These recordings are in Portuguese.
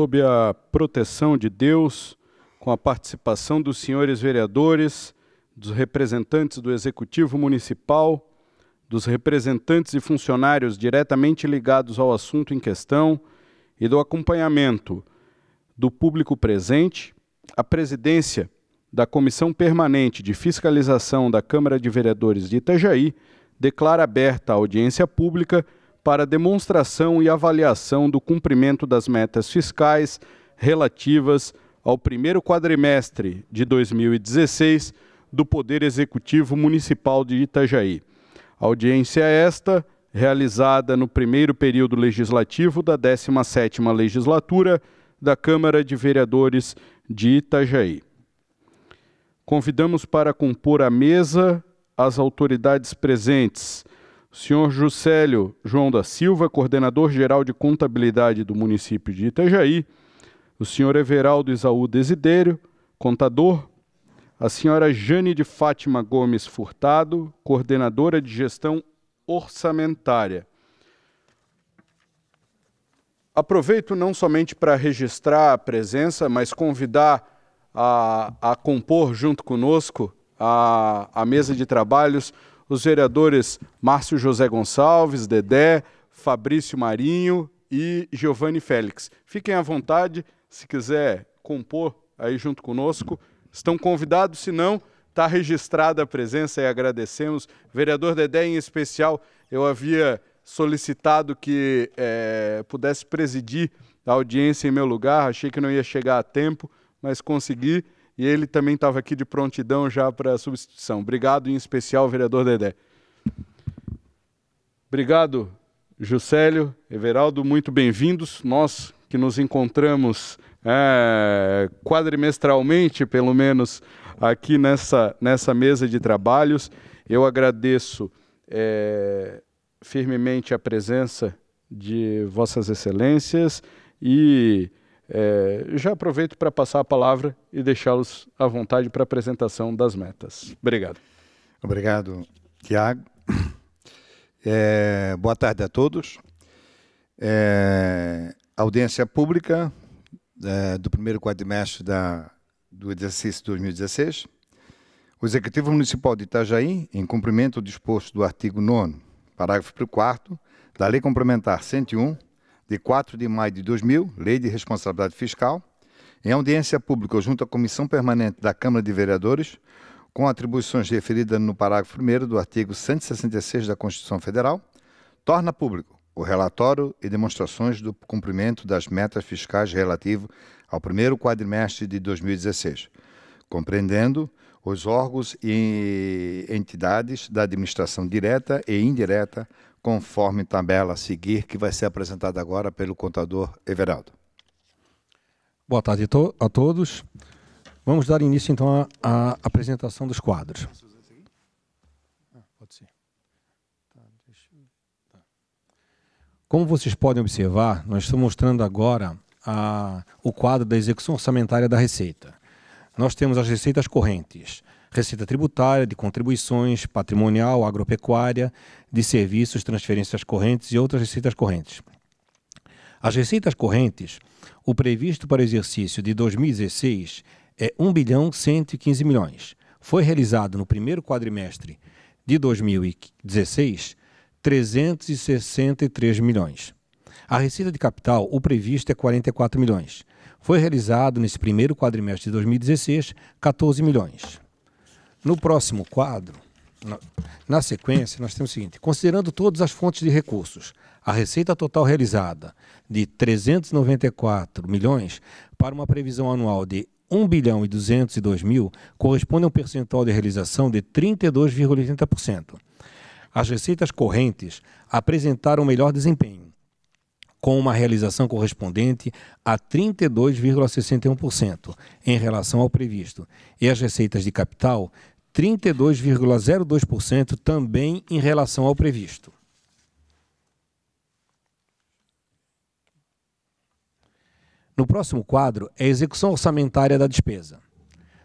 sob a proteção de Deus, com a participação dos senhores vereadores, dos representantes do Executivo Municipal, dos representantes e funcionários diretamente ligados ao assunto em questão e do acompanhamento do público presente, a presidência da Comissão Permanente de Fiscalização da Câmara de Vereadores de Itajaí declara aberta a audiência pública para demonstração e avaliação do cumprimento das metas fiscais relativas ao primeiro quadrimestre de 2016 do Poder Executivo Municipal de Itajaí. Audiência esta realizada no primeiro período legislativo da 17ª legislatura da Câmara de Vereadores de Itajaí. Convidamos para compor a mesa as autoridades presentes o senhor Juscelio João da Silva, coordenador geral de contabilidade do município de Itajaí, o senhor Everaldo Isaú Desidério, contador, a senhora Jane de Fátima Gomes Furtado, coordenadora de gestão orçamentária. Aproveito não somente para registrar a presença, mas convidar a, a compor junto conosco a, a mesa de trabalhos os vereadores Márcio José Gonçalves, Dedé, Fabrício Marinho e Giovanni Félix. Fiquem à vontade, se quiser compor aí junto conosco, estão convidados, se não, está registrada a presença e agradecemos. Vereador Dedé, em especial, eu havia solicitado que é, pudesse presidir a audiência em meu lugar, achei que não ia chegar a tempo, mas consegui e ele também estava aqui de prontidão já para a substituição. Obrigado em especial, vereador Dedé. Obrigado, Juscelio, Everaldo, muito bem-vindos. Nós que nos encontramos é, quadrimestralmente, pelo menos, aqui nessa, nessa mesa de trabalhos. Eu agradeço é, firmemente a presença de Vossas Excelências e é, já aproveito para passar a palavra e deixá-los à vontade para a apresentação das metas. Obrigado. Obrigado, Tiago. É, boa tarde a todos. É, audiência pública é, do primeiro quadrimestre da, do exercício 2016. O Executivo Municipal de Itajaí, em cumprimento ao disposto do artigo 9 parágrafo 4 da Lei Complementar 101, de 4 de maio de 2000, Lei de Responsabilidade Fiscal, em audiência pública junto à Comissão Permanente da Câmara de Vereadores, com atribuições referidas no parágrafo 1 do artigo 166 da Constituição Federal, torna público o relatório e demonstrações do cumprimento das metas fiscais relativo ao primeiro quadrimestre de 2016, compreendendo os órgãos e entidades da administração direta e indireta conforme tabela a seguir, que vai ser apresentada agora pelo contador Everaldo. Boa tarde to a todos. Vamos dar início, então, à apresentação dos quadros. Tá, tá. Como vocês podem observar, nós estamos mostrando agora a, o quadro da execução orçamentária da Receita. Nós temos as receitas correntes, receita tributária, de contribuições, patrimonial, agropecuária, de serviços, transferências correntes e outras receitas correntes. As receitas correntes, o previsto para o exercício de 2016 é 1 bilhão 115 milhões. Foi realizado no primeiro quadrimestre de 2016 363 milhões. A receita de capital, o previsto é 44 milhões. Foi realizado nesse primeiro quadrimestre de 2016 14 milhões. No próximo quadro, na, sequência, nós temos o seguinte: considerando todas as fontes de recursos, a receita total realizada de 394 milhões para uma previsão anual de 1 bilhão e 202 mil corresponde a um percentual de realização de 32,80%. As receitas correntes apresentaram melhor desempenho, com uma realização correspondente a 32,61% em relação ao previsto, e as receitas de capital 32,02% também em relação ao previsto. No próximo quadro é a execução orçamentária da despesa.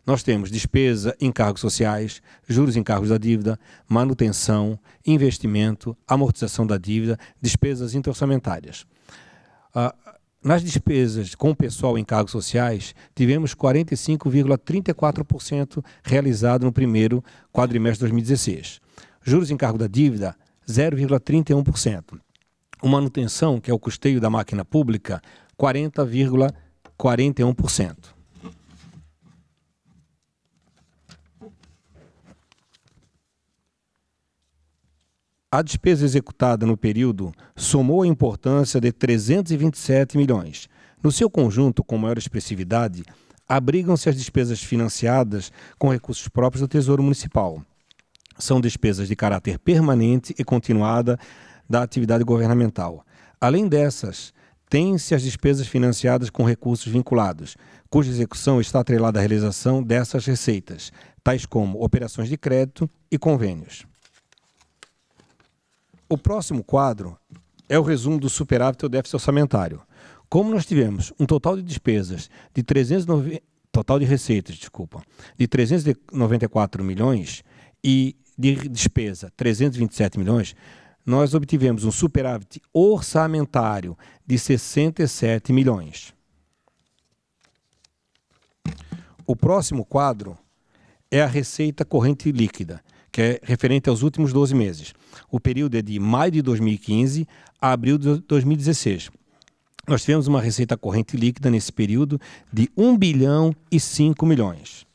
Nós temos despesa, encargos sociais, juros e encargos da dívida, manutenção, investimento, amortização da dívida, despesas interorçamentárias. Uh, nas despesas com pessoal em cargos sociais, tivemos 45,34% realizado no primeiro quadrimestre de 2016. Juros em cargo da dívida, 0,31%. manutenção, que é o custeio da máquina pública, 40,41%. a despesa executada no período somou a importância de 327 milhões. No seu conjunto, com maior expressividade, abrigam-se as despesas financiadas com recursos próprios do Tesouro Municipal. São despesas de caráter permanente e continuada da atividade governamental. Além dessas, têm-se as despesas financiadas com recursos vinculados, cuja execução está atrelada à realização dessas receitas, tais como operações de crédito e convênios. O próximo quadro é o resumo do superávit ou déficit orçamentário. Como nós tivemos um total de despesas de 390 total de receitas, desculpa, de 394 milhões e de despesa 327 milhões, nós obtivemos um superávit orçamentário de 67 milhões. O próximo quadro é a receita corrente líquida, que é referente aos últimos 12 meses. O período é de maio de 2015 a abril de 2016. Nós tivemos uma receita corrente líquida nesse período de 1 bilhão e 5 milhões.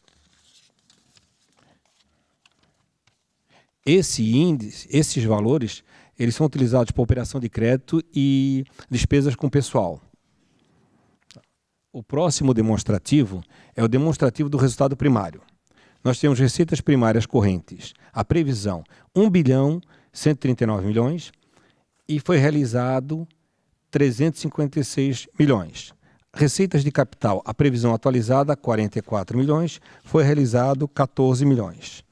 Esse índice, esses valores, eles são utilizados para operação de crédito e despesas com pessoal. O próximo demonstrativo é o demonstrativo do resultado primário. Nós temos receitas primárias correntes, a previsão 1 bilhão 139 milhões e foi realizado 356 milhões. Receitas de capital, a previsão atualizada, 44 milhões, foi realizado 14 milhões.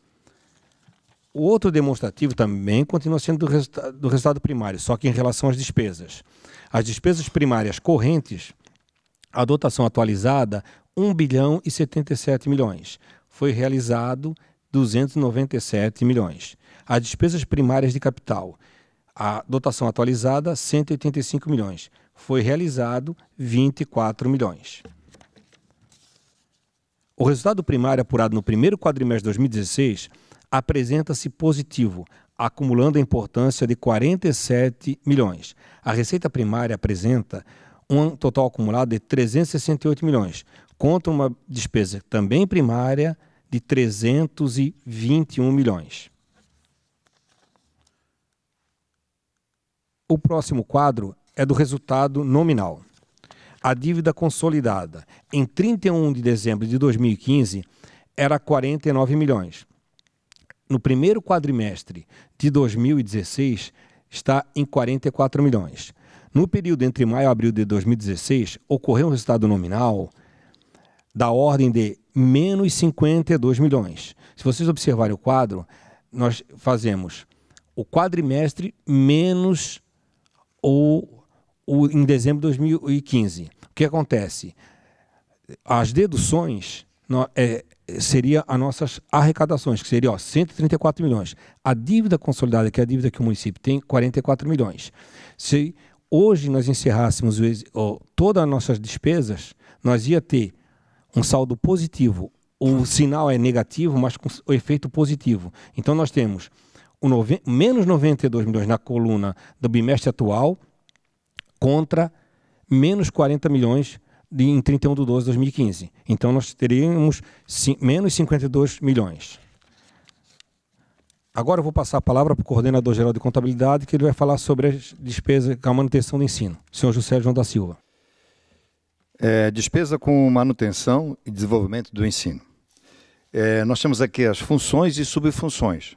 O outro demonstrativo também continua sendo do, resulta do resultado primário, só que em relação às despesas. As despesas primárias correntes, a dotação atualizada, 1 bilhão e 77 milhões. Foi realizado 297 milhões. As despesas primárias de capital, a dotação atualizada, 185 milhões. Foi realizado 24 milhões. O resultado primário apurado no primeiro quadrimestre de 2016 apresenta-se positivo, acumulando a importância de 47 milhões. A receita primária apresenta um total acumulado de 368 milhões, contra uma despesa também primária de 321 milhões. O próximo quadro é do resultado nominal. A dívida consolidada em 31 de dezembro de 2015 era 49 milhões. No primeiro quadrimestre de 2016 está em 44 milhões. No período entre maio e abril de 2016, ocorreu um resultado nominal da ordem de menos 52 milhões. Se vocês observarem o quadro, nós fazemos o quadrimestre menos ou, ou em dezembro de 2015. O que acontece? As deduções no, é, seria as nossas arrecadações, que seria ó, 134 milhões. A dívida consolidada, que é a dívida que o município tem, 44 milhões. Se hoje nós encerrássemos ó, todas as nossas despesas, nós ia ter um saldo positivo. O sinal é negativo, mas com o efeito positivo. Então nós temos o menos 92 milhões na coluna do bimestre atual contra menos 40 milhões de, em 31 de 12 de 2015. Então nós teríamos menos 52 milhões. Agora eu vou passar a palavra para o coordenador geral de contabilidade, que ele vai falar sobre as despesas com a manutenção do ensino, senhor José João da Silva. É, despesa com manutenção e desenvolvimento do ensino. É, nós temos aqui as funções e subfunções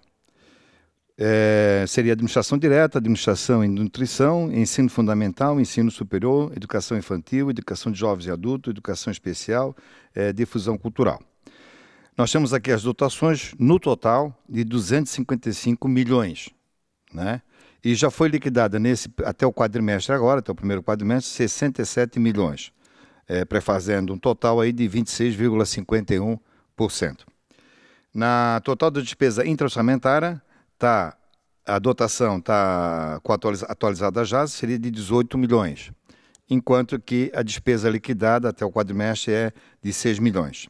é, seria administração direta, administração em nutrição, ensino fundamental, ensino superior, educação infantil, educação de jovens e adultos, educação especial, é, difusão cultural. Nós temos aqui as dotações, no total, de 255 milhões. Né? E já foi liquidada nesse, até o quadrimestre agora, até o primeiro quadrimestre, 67 milhões, é, prefazendo um total aí de 26,51%. Na total da despesa intra tá, a dotação está atualizada já, seria de 18 milhões, enquanto que a despesa liquidada até o quadrimestre é de 6 milhões.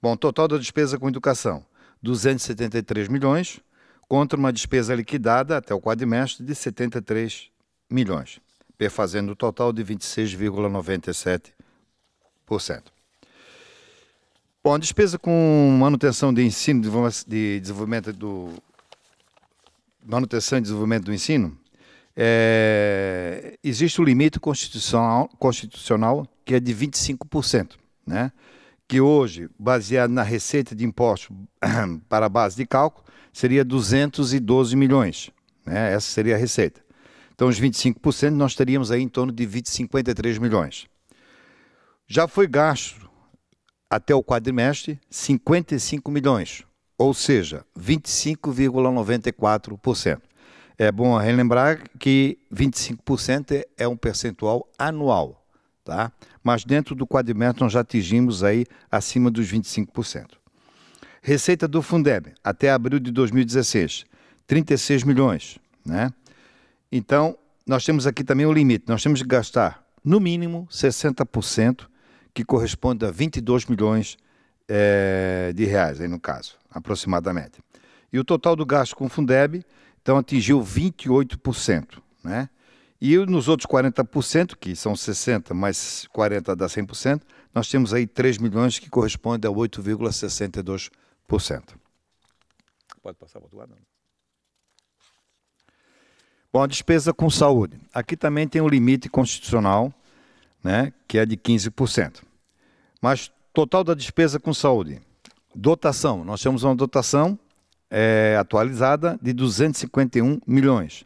Bom, total da despesa com educação, 273 milhões, contra uma despesa liquidada até o quadrimestre de 73 milhões, perfazendo o total de 26,97%. Bom, a despesa com manutenção de ensino, de desenvolvimento do manutenção e desenvolvimento do ensino, é, existe o um limite constitucional, constitucional que é de 25%, né? que hoje, baseado na receita de impostos para a base de cálculo, seria 212 milhões. Né? Essa seria a receita. Então, os 25% nós teríamos aí em torno de 20, 53 milhões. Já foi gasto até o quadrimestre 55 milhões, ou seja, 25,94%. É bom relembrar que 25% é um percentual anual, tá? Mas dentro do quadrimestre nós já atingimos aí acima dos 25%. Receita do Fundeb até abril de 2016, 36 milhões, né? Então, nós temos aqui também o limite. Nós temos que gastar no mínimo 60%, que corresponde a 22 milhões é, de reais aí no caso aproximadamente. E o total do gasto com o Fundeb, então, atingiu 28%. Né? E nos outros 40%, que são 60% mais 40% dá 100%, nós temos aí 3 milhões que corresponde a 8,62%. Pode passar para o outro lado? Não. Bom, a despesa com saúde. Aqui também tem um limite constitucional, né, que é de 15%. Mas total da despesa com saúde, Dotação: nós temos uma dotação é, atualizada de 251 milhões.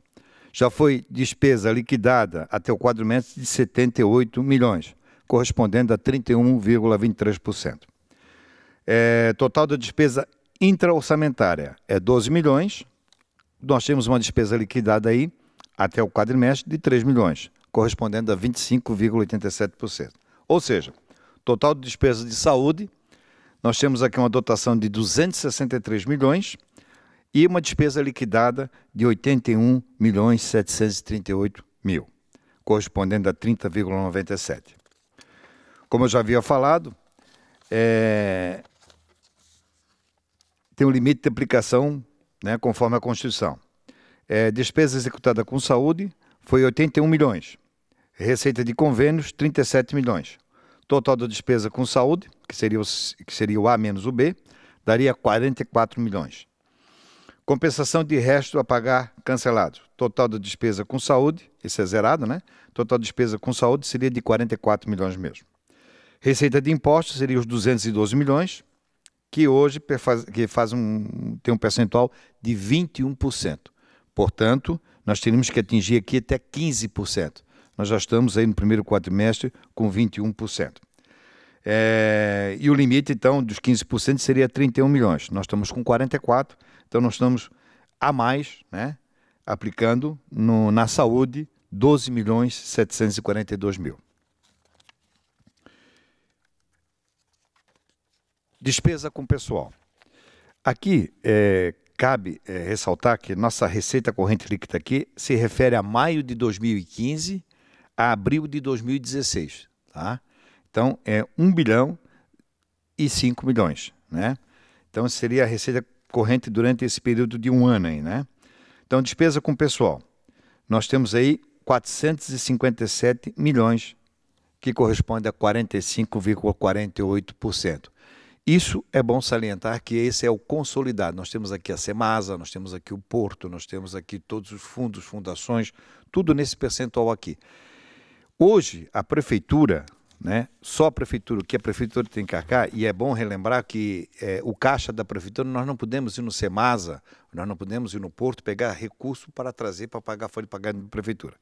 Já foi despesa liquidada até o quadrimestre de 78 milhões, correspondendo a 31,23%. É, total da despesa intraorçamentária é 12 milhões. Nós temos uma despesa liquidada aí até o quadrimestre de 3 milhões, correspondendo a 25,87%. Ou seja, total de despesa de saúde nós temos aqui uma dotação de 263 milhões e uma despesa liquidada de 81 milhões 738 mil, correspondendo a 30,97. Como eu já havia falado, é... tem um limite de aplicação né, conforme a Constituição. É, despesa executada com saúde foi 81 milhões, receita de convênios 37 milhões, Total da despesa com saúde, que seria o, que seria o A menos o B, daria 44 milhões. Compensação de resto a pagar cancelado. Total da despesa com saúde, esse é zerado, né? Total da despesa com saúde seria de 44 milhões mesmo. Receita de impostos seria os 212 milhões, que hoje que faz um, tem um percentual de 21%. Portanto, nós teríamos que atingir aqui até 15%. Nós já estamos aí no primeiro quadrimestre com 21%. É, e o limite, então, dos 15% seria 31 milhões. Nós estamos com 44, então nós estamos a mais, né? Aplicando no, na saúde 12 milhões 742 mil. Despesa com pessoal. Aqui é, cabe é, ressaltar que nossa receita corrente líquida aqui se refere a maio de 2015 a abril de 2016. Tá? Então, é 1 bilhão e 5 milhões. Né? Então, seria a receita corrente durante esse período de um ano. Aí, né? Então, despesa com pessoal. Nós temos aí 457 milhões, que corresponde a 45,48%. Isso é bom salientar que esse é o consolidado. Nós temos aqui a Semasa, nós temos aqui o Porto, nós temos aqui todos os fundos, fundações, tudo nesse percentual aqui. Hoje, a prefeitura, né, só a prefeitura, o que a prefeitura tem que arcar, e é bom relembrar que é, o caixa da prefeitura, nós não podemos ir no Semasa, nós não podemos ir no Porto pegar recurso para trazer para pagar a folha de pagamento da prefeitura.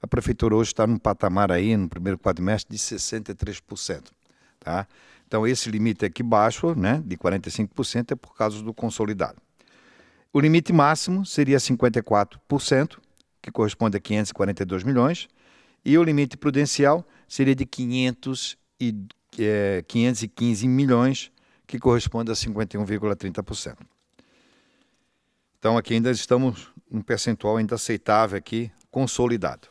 A prefeitura hoje está num patamar aí, no primeiro quadrimestre, de 63%. Tá? Então, esse limite aqui baixo, né, de 45%, é por causa do consolidado. O limite máximo seria 54%, que corresponde a 542 milhões e o limite prudencial seria de 500 e, é, 515 milhões, que corresponde a 51,30%. Então aqui ainda estamos um percentual ainda aceitável aqui, consolidado.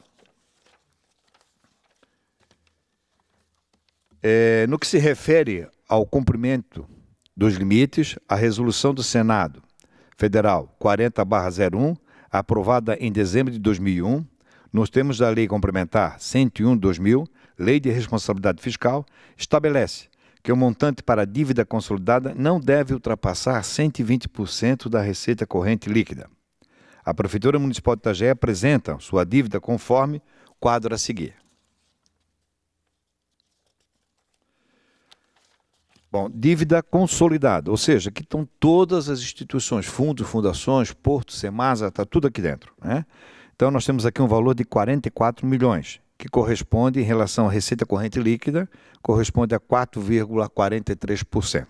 É, no que se refere ao cumprimento dos limites, a resolução do Senado Federal 40/01, aprovada em dezembro de 2001, nós temos a Lei Complementar 101/2000, Lei de Responsabilidade Fiscal, estabelece que o montante para a dívida consolidada não deve ultrapassar 120% da receita corrente líquida. A Prefeitura Municipal de Itagé apresenta sua dívida conforme quadro a seguir. Bom, dívida consolidada, ou seja, que estão todas as instituições, fundos, fundações, porto, Semasa, está tudo aqui dentro. Né? Então, nós temos aqui um valor de 44 milhões, que corresponde, em relação à receita corrente líquida, corresponde a 4,43%.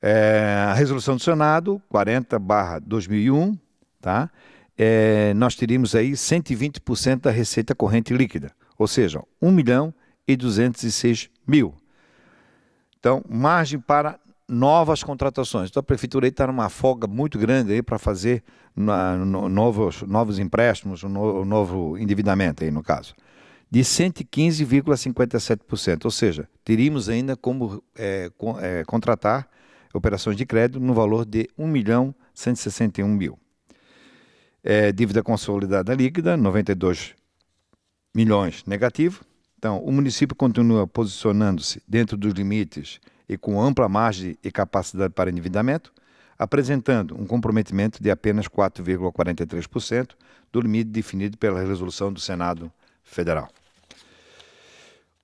É, a resolução do Senado, 40 2001, tá? É, nós teríamos aí 120% da receita corrente líquida, ou seja, 1 milhão e 206 mil. Então, margem para novas contratações. Então a prefeitura está numa folga muito grande aí para fazer na, no, novos, novos empréstimos, um, no, novo endividamento aí no caso, de 115,57%. Ou seja, teríamos ainda como é, é, contratar operações de crédito no valor de 1 milhão 161 mil. É, dívida consolidada líquida, 92 milhões negativo. Então, o município continua posicionando-se dentro dos limites e com ampla margem e capacidade para endividamento, apresentando um comprometimento de apenas 4,43% do limite definido pela resolução do Senado Federal.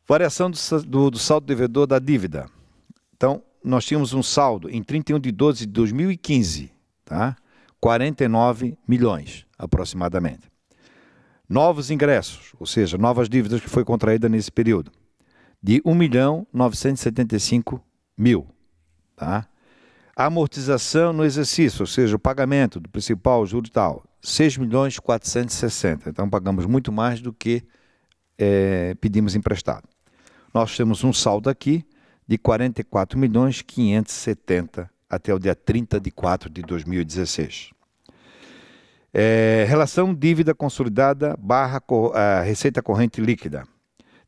Variação do, do, do saldo devedor da dívida. Então, nós tínhamos um saldo em 31 de 12 de 2015, tá? 49 milhões aproximadamente. Novos ingressos, ou seja, novas dívidas que foi contraída nesse período, de 1 milhão 975 mil. Tá? Amortização no exercício, ou seja, o pagamento do principal, juro e tal, 6 milhões 460. Então pagamos muito mais do que é, pedimos emprestado. Nós temos um saldo aqui de 44 milhões 570 até o dia 30 de 4 de 2016. É, relação dívida consolidada barra receita corrente líquida.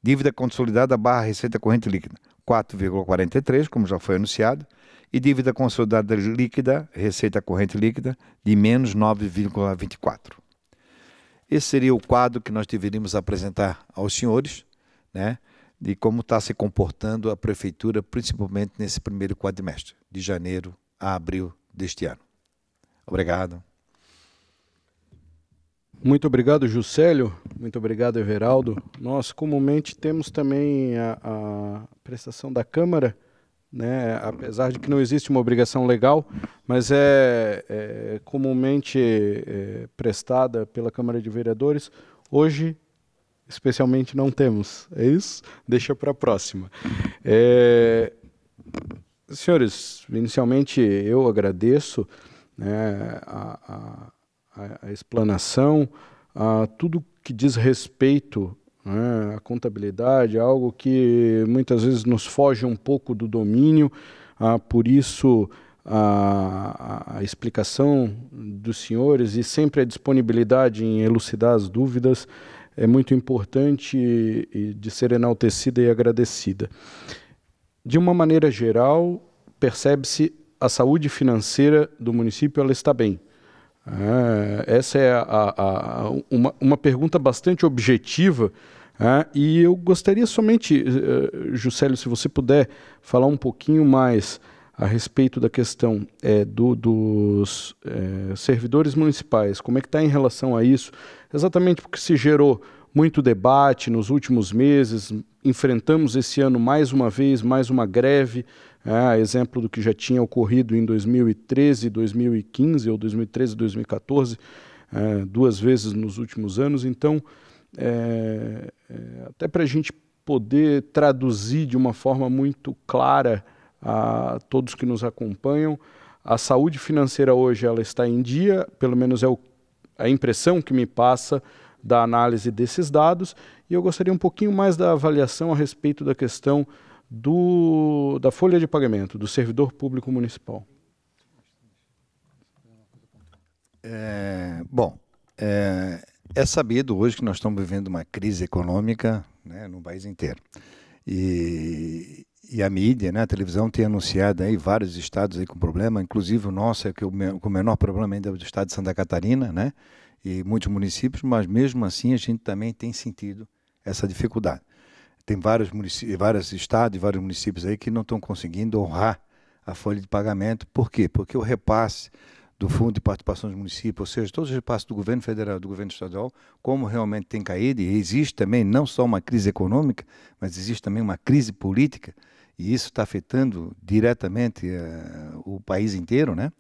Dívida consolidada barra receita corrente líquida. 4,43, como já foi anunciado, e dívida consolidada líquida, receita corrente líquida, de menos 9,24. Esse seria o quadro que nós deveríamos apresentar aos senhores, né, de como está se comportando a prefeitura, principalmente nesse primeiro quadrimestre, de janeiro a abril deste ano. Obrigado. Muito obrigado, Juscelio. Muito obrigado, Everaldo. Nós comumente temos também a, a prestação da Câmara, né? apesar de que não existe uma obrigação legal, mas é, é comumente é, prestada pela Câmara de Vereadores. Hoje, especialmente, não temos. É isso? Deixa para a próxima. É... Senhores, inicialmente eu agradeço né, a, a a, a explanação, a tudo que diz respeito né, à contabilidade, é algo que muitas vezes nos foge um pouco do domínio, ah, por isso a, a, explicação dos senhores e sempre a disponibilidade em elucidar as dúvidas é muito importante e, e de ser enaltecida e agradecida. De uma maneira geral, percebe-se a saúde financeira do município ela está bem. Ah, essa é a, a, a, uma, uma pergunta bastante objetiva. Ah, e eu gostaria somente, uh, Juscelio, se você puder falar um pouquinho mais a respeito da questão é, do, dos é, servidores municipais, como é que está em relação a isso? Exatamente porque se gerou muito debate nos últimos meses, enfrentamos esse ano mais uma vez mais uma greve é, exemplo do que já tinha ocorrido em 2013, 2015 ou 2013, 2014, é, duas vezes nos últimos anos. Então, é, é, até para a gente poder traduzir de uma forma muito clara a todos que nos acompanham, a saúde financeira hoje ela está em dia, pelo menos é o, a impressão que me passa da análise desses dados, e eu gostaria um pouquinho mais da avaliação a respeito da questão do, da folha de pagamento do servidor público municipal? É, bom, é, é, sabido hoje que nós estamos vivendo uma crise econômica né, no país inteiro. E, e a mídia, né, a televisão tem anunciado aí vários estados aí com problema, inclusive o nosso é que o, o menor problema ainda é o estado de Santa Catarina, né, e muitos municípios, mas mesmo assim a gente também tem sentido essa dificuldade tem vários, vários estados e vários municípios aí que não estão conseguindo honrar a folha de pagamento. Por quê? Porque o repasse do Fundo de Participação dos Municípios, ou seja, todos os repasses do governo federal e do governo estadual, como realmente tem caído, e existe também não só uma crise econômica, mas existe também uma crise política, e isso está afetando diretamente uh, o país inteiro, né?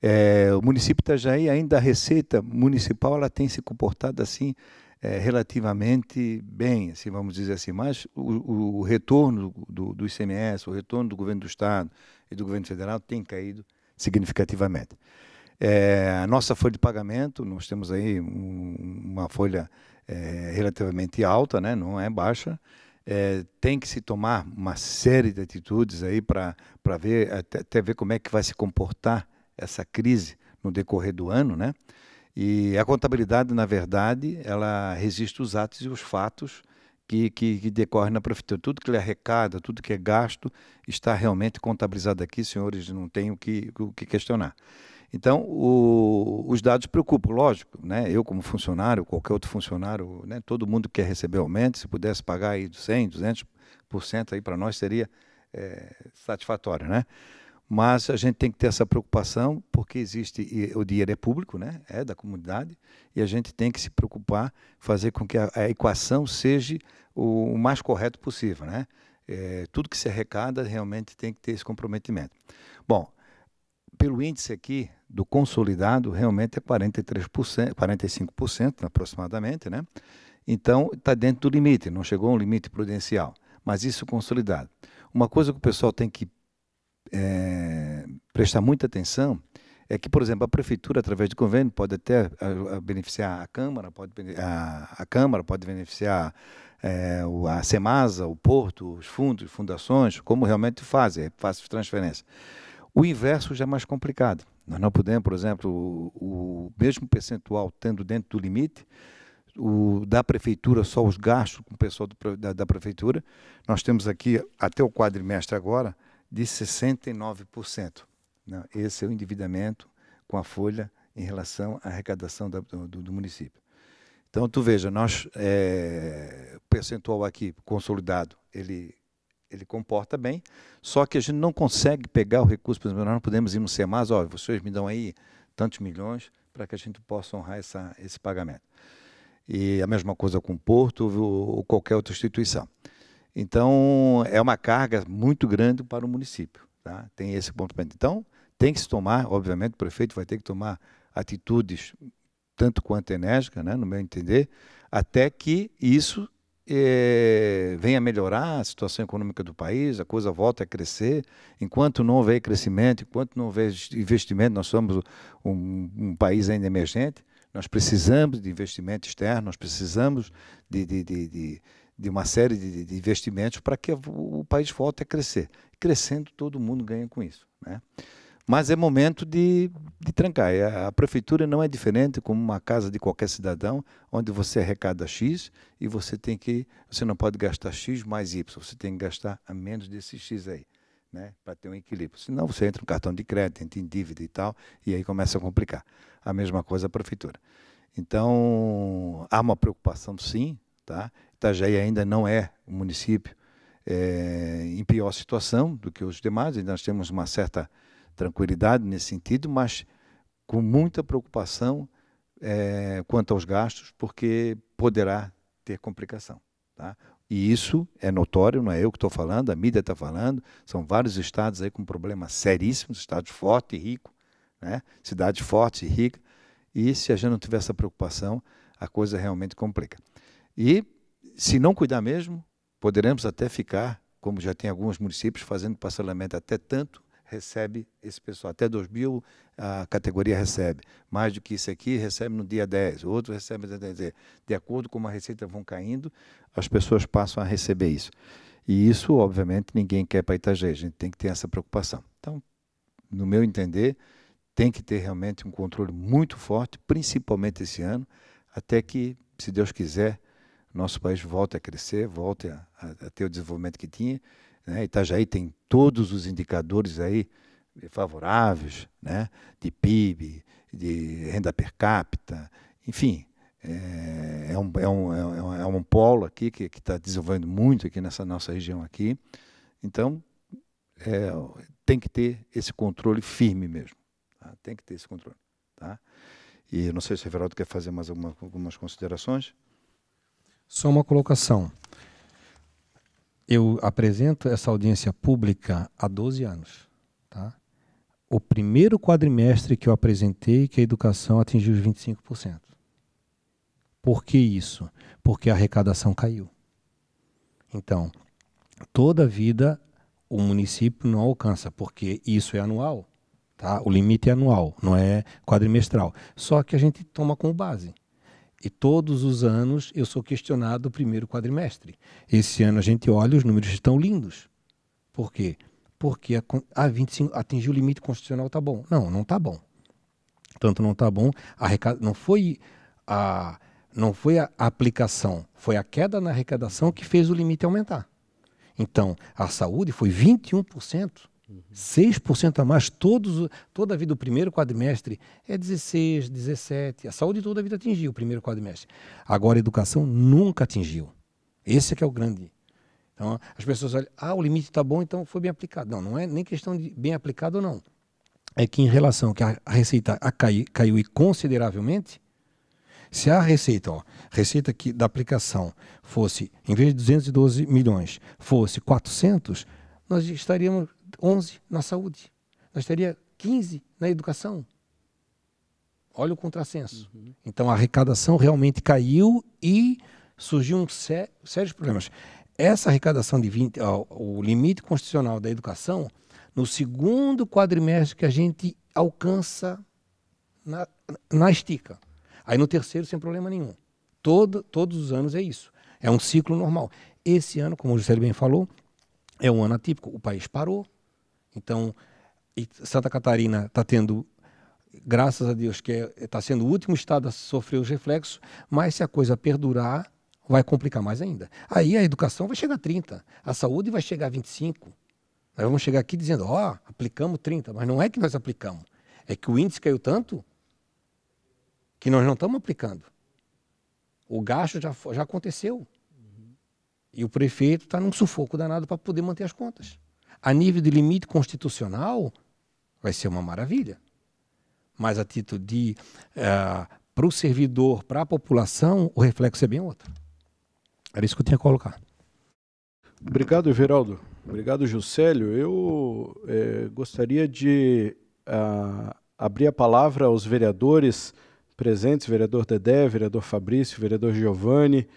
É, o município de Itajaí, ainda a receita municipal, ela tem se comportado assim, é, relativamente bem, assim, vamos dizer assim, mas o, o retorno do, do ICMS, o retorno do governo do Estado e do governo federal tem caído significativamente. É, a nossa folha de pagamento, nós temos aí um, uma folha é, relativamente alta, né, não é baixa, é, tem que se tomar uma série de atitudes aí para ver até, até, ver como é que vai se comportar essa crise no decorrer do ano, né? E a contabilidade, na verdade, ela resiste os atos e os fatos que, que, que decorrem na prefeitura. Tudo que ele arrecada, tudo que é gasto, está realmente contabilizado aqui, senhores, não tem o que, o que questionar. Então, o, os dados preocupam, lógico, né? Eu como funcionário, qualquer outro funcionário, né? todo mundo quer receber aumento, se pudesse pagar aí 100, 200% aí para nós seria é, satisfatório, né? Mas a gente tem que ter essa preocupação, porque existe, o dinheiro é público, né? é da comunidade, e a gente tem que se preocupar, fazer com que a, a equação seja o, o, mais correto possível. Né? É, tudo que se arrecada realmente tem que ter esse comprometimento. Bom, pelo índice aqui do consolidado, realmente é 43%, 45% aproximadamente, né? Então, está dentro do limite, não chegou a um limite prudencial, mas isso consolidado. Uma coisa que o pessoal tem que é, prestar muita atenção é que, por exemplo, a prefeitura, através de convênio, pode até a, a beneficiar a Câmara, pode, a, a Câmara pode beneficiar é, o, a Semasa, o Porto, os fundos, fundações, como realmente fazem, é fazem transferência. O inverso já é mais complicado. Nós não podemos, por exemplo, o, o mesmo percentual tendo dentro do limite, o, da prefeitura, só os gastos com o pessoal do, da, da prefeitura. Nós temos aqui, até o quadrimestre agora, de 69%. Não, né? esse é o endividamento com a folha em relação à arrecadação da, do, do, município. Então, tu veja, nós, é, o percentual aqui consolidado, ele, ele comporta bem, só que a gente não consegue pegar o recurso, por exemplo, nós não podemos ir no CEMAS, ó, vocês me dão aí tantos milhões para que a gente possa honrar essa, esse pagamento. E a mesma coisa com o Porto ou, ou qualquer outra instituição. Então, é uma carga muito grande para o município. Tá? Tem esse ponto. Então, tem que se tomar, obviamente, o prefeito vai ter que tomar atitudes tanto quanto enérgica, né, no meu entender, até que isso é, venha melhorar a situação econômica do país, a coisa volta a crescer. Enquanto não houver crescimento, enquanto não houver investimento, nós somos um, um país ainda emergente, nós precisamos de investimento externo, nós precisamos de, de, de, de de uma série de, de investimentos para que o país volte a crescer. Crescendo, todo mundo ganha com isso. Né? Mas é momento de, de trancar. A, é, a prefeitura não é diferente como uma casa de qualquer cidadão, onde você arrecada X e você tem que. Você não pode gastar X mais Y, você tem que gastar a menos desse X aí. Né, para ter um equilíbrio. Senão você entra no cartão de crédito, entra em dívida e tal, e aí começa a complicar. A mesma coisa a prefeitura. Então, há uma preocupação sim, tá? Itajaí ainda não é um município é, em pior situação do que os demais, Ainda nós temos uma certa tranquilidade nesse sentido, mas com muita preocupação é, quanto aos gastos, porque poderá ter complicação. Tá? E isso é notório, não é eu que estou falando, a mídia está falando, são vários estados aí com problemas seríssimos, estados fortes e ricos, né? cidades fortes e ricas, e se a gente não tiver essa preocupação, a coisa realmente complica. E se não cuidar mesmo, poderemos até ficar, como já tem alguns municípios fazendo parcelamento até tanto, recebe esse pessoal. Até 2 mil a categoria recebe. Mais do que isso aqui, recebe no dia 10, outro recebe no dia 10. De acordo com a receita vão caindo, as pessoas passam a receber isso. E isso, obviamente, ninguém quer para Itagé, a gente tem que ter essa preocupação. Então, no meu entender, tem que ter realmente um controle muito forte, principalmente esse ano, até que, se Deus quiser, nosso país volte a crescer, volte a, a, a ter o desenvolvimento que tinha. Né? Itajaí tem todos os indicadores aí favoráveis, né? de PIB, de renda per capita, enfim, é, é, um, é, um, é, é um, é um polo aqui que está desenvolvendo muito aqui nessa nossa região aqui. Então, é, tem que ter esse controle firme mesmo. Tá? Tem que ter esse controle. Tá? E não sei se o Everaldo quer fazer mais alguma, algumas considerações. Só uma colocação. Eu apresento essa audiência pública há 12 anos. Tá? O primeiro quadrimestre que eu apresentei que a educação atingiu os 25%. Por que isso? Porque a arrecadação caiu. Então, toda vida o município não alcança, porque isso é anual. Tá? O limite é anual, não é quadrimestral. Só que a gente toma como base. E todos os anos eu sou questionado o primeiro quadrimestre. Esse ano a gente olha, os números estão lindos. Por quê? Porque a, a ah, 25 atingiu o limite constitucional, está bom. Não, não está bom. Tanto não está bom, arrecada, não foi a não foi a aplicação, foi a queda na arrecadação que fez o limite aumentar. Então, a saúde foi 21% Uhum. 6% a mais todos, toda a vida, o primeiro quadrimestre é 16, 17. A saúde toda a vida atingiu o primeiro quadrimestre. Agora a educação nunca atingiu. Esse é que é o grande. Então, as pessoas olham, ah, o limite está bom, então foi bem aplicado. Não, não é nem questão de bem aplicado ou não. É que em relação que a, receita a cai, caiu e consideravelmente, se a receita, ó, receita que da aplicação fosse, em vez de 212 milhões, fosse 400, nós estaríamos 11 na saúde. Nós teria 15 na educação. Olha o contrassenso. Uhum. Então a arrecadação realmente caiu e surgiu um sé sérios problemas. Essa arrecadação de 20, ó, o limite constitucional da educação, no segundo quadrimestre que a gente alcança na, na estica. Aí no terceiro, sem problema nenhum. Todo, todos os anos é isso. É um ciclo normal. Esse ano, como o José bem falou, é um ano atípico. O país parou, então, Santa Catarina está tendo, graças a Deus, que está é, tá sendo o último estado a sofrer os reflexos, mas se a coisa perdurar, vai complicar mais ainda. Aí a educação vai chegar a 30, a saúde vai chegar a 25. Nós vamos chegar aqui dizendo, ó, oh, aplicamos 30, mas não é que nós aplicamos, é que o índice caiu tanto que nós não estamos aplicando. O gasto já, já aconteceu. E o prefeito está num sufoco danado para poder manter as contas a nível de limite constitucional, vai ser uma maravilha. Mas a título de uh, para o servidor, para a população, o reflexo é bem outro. Era isso que eu tinha que colocar. Obrigado, Geraldo. Obrigado, Juscelio. Eu eh, gostaria de uh, abrir a palavra aos vereadores presentes, vereador Dedé, vereador Fabrício, vereador Giovanni.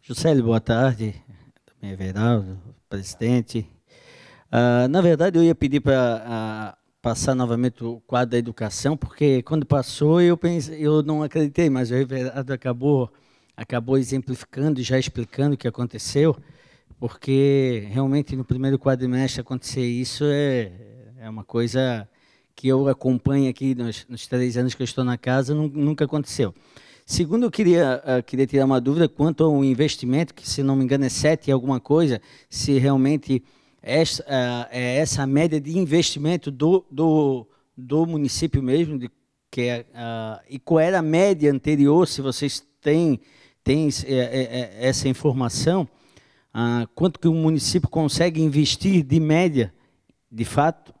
Juscelio, boa tarde. Também, é Everaldo, presidente, Uh, na verdade, eu ia pedir para uh, passar novamente o quadro da educação, porque quando passou eu pensei, eu não acreditei, mas o reverendo acabou acabou exemplificando e já explicando o que aconteceu, porque realmente no primeiro quadrimestre acontecer isso é, é uma coisa que eu acompanho aqui nos, nos três anos que eu estou na casa, nunca aconteceu. Segundo, eu queria, uh, queria tirar uma dúvida quanto ao investimento, que se não me engano é sete e alguma coisa, se realmente essa, ah, é essa média de investimento do, do, do município mesmo, de, que é, uh, e qual era a média anterior, se vocês têm, têm é, é, é, essa informação, uh, quanto que o município consegue investir de média, de fato?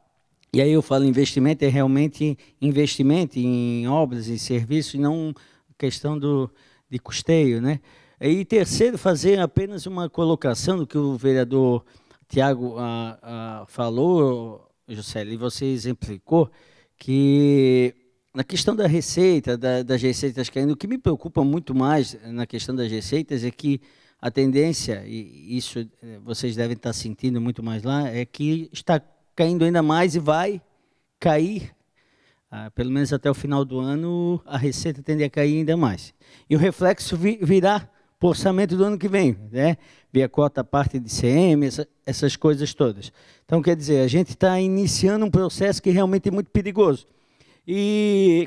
E aí eu falo investimento, é realmente investimento em obras e serviços, e não questão do, de custeio. Né? E terceiro, fazer apenas uma colocação do que o vereador Tiago ah, ah, falou, José, e você exemplificou que na questão da receita, da, das receitas caindo, o que me preocupa muito mais na questão das receitas é que a tendência, e isso eh, vocês devem estar sentindo muito mais lá, é que está caindo ainda mais e vai cair, ah, pelo menos até o final do ano, a receita tende a cair ainda mais. E o reflexo virá o orçamento do ano que vem, né? Via cota parte de CM, essa, essas coisas todas. Então, quer dizer, a gente está iniciando um processo que realmente é muito perigoso. E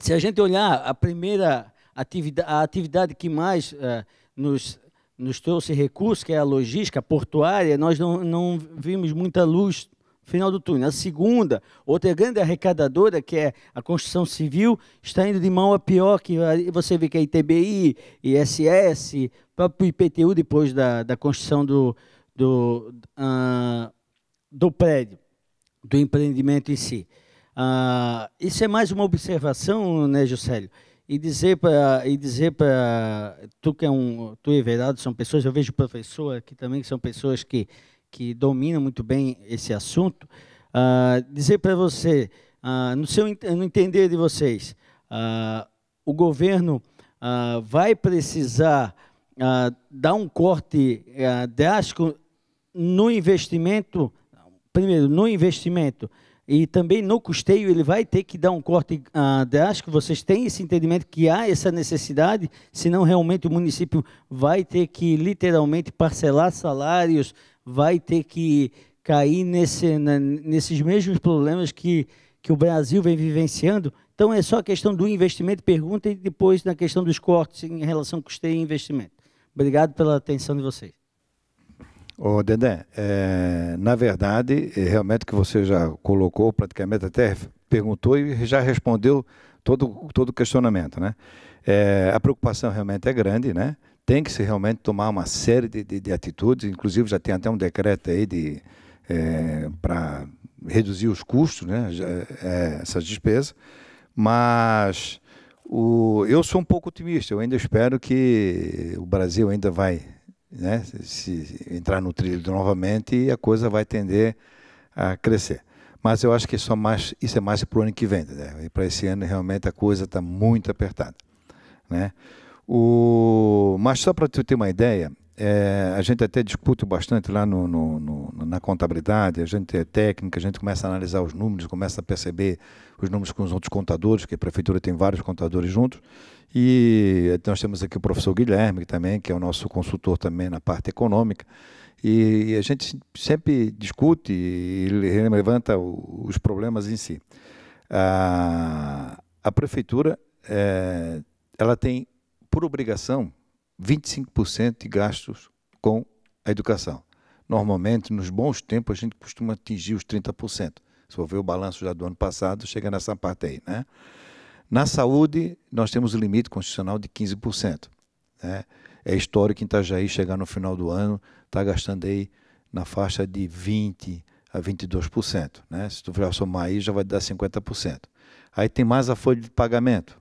se a gente olhar a primeira atividade, a atividade que mais uh, nos, nos trouxe recursos, que é a logística portuária, nós não, não vimos muita luz final do túnel. A segunda, outra grande arrecadadora, que é a construção civil, está indo de mão a pior, que você vê que é ITBI, ISS, próprio IPTU depois da, da construção do, do, uh, do prédio, do empreendimento em si. Uh, isso é mais uma observação, né, Juscelio? E dizer para e dizer para tu que é um tu e é Everaldo são pessoas eu vejo professor aqui também que são pessoas que que domina muito bem esse assunto, uh, dizer para você, uh, no, seu, no entender de vocês, uh, o governo vai precisar dar um corte drástico no investimento, primeiro, no investimento, e também no custeio ele vai ter que dar um corte uh, drástico. Vocês têm esse entendimento que há essa necessidade, senão realmente o município vai ter que literalmente parcelar salários, vai ter que cair nesse, nesses mesmos problemas que, que o Brasil vem vivenciando? Então, é só a questão do investimento, pergunta, e depois na questão dos cortes em relação a custeio e investimento. Obrigado pela atenção de vocês. Ô, Dedé, é, na verdade, é, realmente que você já colocou, praticamente até perguntou e já respondeu todo, todo o questionamento, né? É, a preocupação realmente é grande, né? tem que se realmente tomar uma série de, de, de atitudes, inclusive já tem até um decreto aí de é, para reduzir os custos, né, é, essas despesas, mas o, eu sou um pouco otimista, eu ainda espero que o Brasil ainda vai né, se entrar no trilho novamente e a coisa vai tender a crescer. Mas eu acho que é mais, isso é mais para o ano que vem, né? e para esse ano realmente a coisa está muito apertada. Né? O... Mas só para tu ter uma ideia, é, a gente até discute bastante lá no, no, no, na contabilidade, a gente é técnica, a gente começa a analisar os números, começa a perceber os números com os outros contadores, que a prefeitura tem vários contadores juntos, e então, nós temos aqui o professor Guilherme também, que é o nosso consultor também na parte econômica, e, a gente sempre discute e levanta os problemas em si. A, a prefeitura, é, ela tem por obrigação, 25% de gastos com a educação. Normalmente, nos bons tempos, a gente costuma atingir os 30%. Se for ver o balanço já do ano passado, chega nessa parte aí. Né? Na saúde, nós temos o um limite constitucional de 15%. Né? É histórico em Itajaí chegar no final do ano, está gastando aí na faixa de 20% a 22%. Né? Se tu for somar aí, já vai dar 50%. Aí tem mais a folha de pagamento,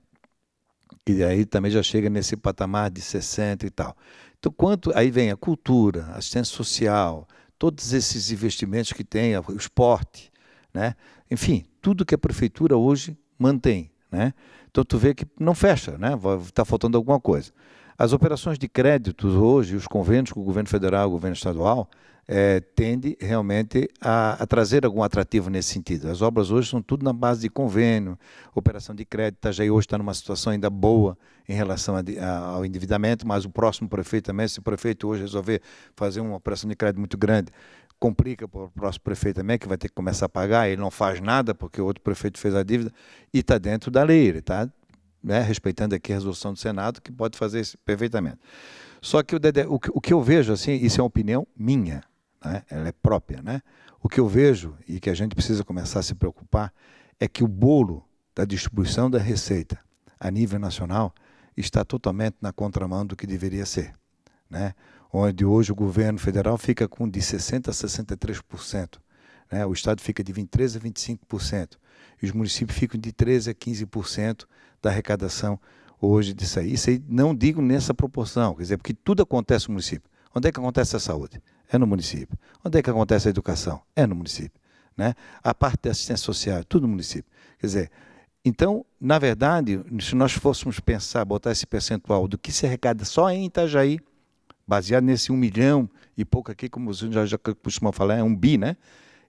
e aí também já chega nesse patamar de 60 e tal. Então, quanto. Aí vem a cultura, a assistência social, todos esses investimentos que tem, o esporte, né? enfim, tudo que a prefeitura hoje mantém. Né? Então, tu vê que não fecha, né? está faltando alguma coisa. As operações de créditos hoje, os convênios com o governo federal e o governo estadual, é, tende realmente a, a, trazer algum atrativo nesse sentido. As obras hoje são tudo na base de convênio, operação de crédito. Itajaí hoje está numa situação ainda boa em relação a, a, ao endividamento, mas o próximo prefeito também, se o prefeito hoje resolver fazer uma operação de crédito muito grande, complica para o próximo prefeito também, que vai ter que começar a pagar, ele não faz nada porque o outro prefeito fez a dívida e está dentro da lei, ele está né, respeitando aqui a resolução do Senado, que pode fazer isso perfeitamente. Só que o, Dedé, o, que, o que eu vejo, assim, isso é uma opinião minha, né? ela é própria. Né? O que eu vejo e que a gente precisa começar a se preocupar é que o bolo da distribuição da receita a nível nacional está totalmente na contramão do que deveria ser. Né? Onde hoje o governo federal fica com de 60% a 63%. Né? O Estado fica de 23% a 25%. E os municípios ficam de 13% a 15% da arrecadação hoje disso aí. Isso aí não digo nessa proporção, quer dizer, porque tudo acontece no município. Onde é que acontece a saúde? É no município. Onde é que acontece a educação? É no município. Né? A parte da assistência social, é tudo no município. Quer dizer, então, na verdade, se nós fôssemos pensar, botar esse percentual do que se arrecada só em Itajaí, baseado nesse um milhão e pouco aqui, como você já, já costumou falar, é um bi, né?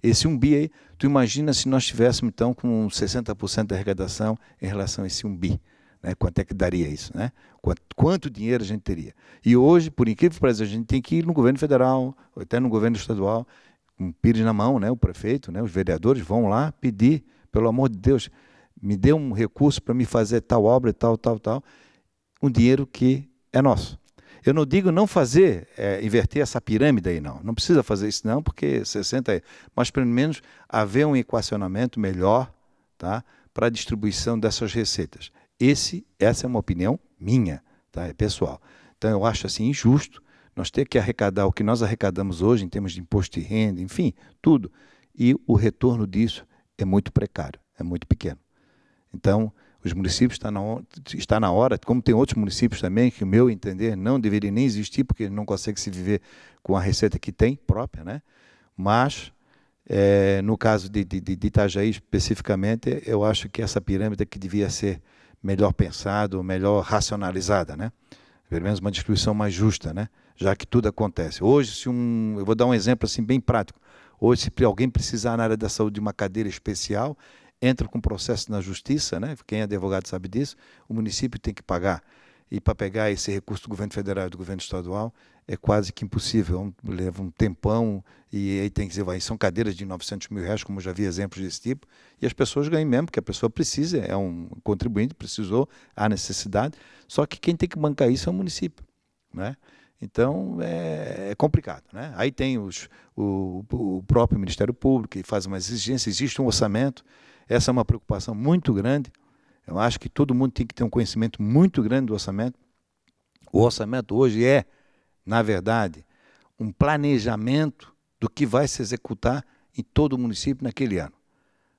Esse um bi aí, tu imagina se nós tivéssemos, então, com 60% de arrecadação em relação a esse um bi. Né? Quanto é que daria isso? Né? Quanto, quanto, dinheiro a gente teria? E hoje, por incrível que pareça, a gente tem que ir no governo federal, ou até no governo estadual, um pires na mão, né? o prefeito, né? os vereadores vão lá pedir, pelo amor de Deus, me dê um recurso para me fazer tal obra, tal, tal, tal. Um dinheiro que é nosso. Eu não digo não fazer, é, inverter essa pirâmide aí, não. Não precisa fazer isso, não, porque 60 é. Mas pelo menos haver um equacionamento melhor tá, para a distribuição dessas receitas. Esse, essa é uma opinião minha, tá? é pessoal. Então eu acho assim injusto nós ter que arrecadar o que nós arrecadamos hoje em termos de imposto de renda, enfim, tudo. E o retorno disso é muito precário, é muito pequeno. Então, os municípios está na, hora, está na hora, como tem outros municípios também, que, o meu entender, não deveria nem existir, porque não consegue se viver com a receita que tem própria, né? Mas, é, no caso de, de, de Itajaí especificamente, eu acho que essa pirâmide que devia ser melhor pensada, melhor racionalizada, né? Pelo menos uma distribuição mais justa, né? Já que tudo acontece. Hoje, se um, eu vou dar um exemplo assim bem prático. Hoje, se alguém precisar na área da saúde de uma cadeira especial, entra com processo na justiça, né? Quem é advogado sabe disso. O município tem que pagar. E para pegar esse recurso do governo federal e do governo estadual, é quase que impossível, leva um tempão e aí tem que dizer, vai, são cadeiras de 900 mil reais, como já vi exemplos desse tipo, e as pessoas ganham mesmo, porque a pessoa precisa, é um contribuinte, precisou, há necessidade, só que quem tem que bancar isso é o município, né? Então é, é complicado, né? Aí tem os, o, o próprio Ministério Público que faz uma exigência, existe um orçamento, essa é uma preocupação muito grande, eu acho que todo mundo tem que ter um conhecimento muito grande do orçamento, o orçamento hoje é na verdade, um planejamento do que vai se executar em todo o município naquele ano.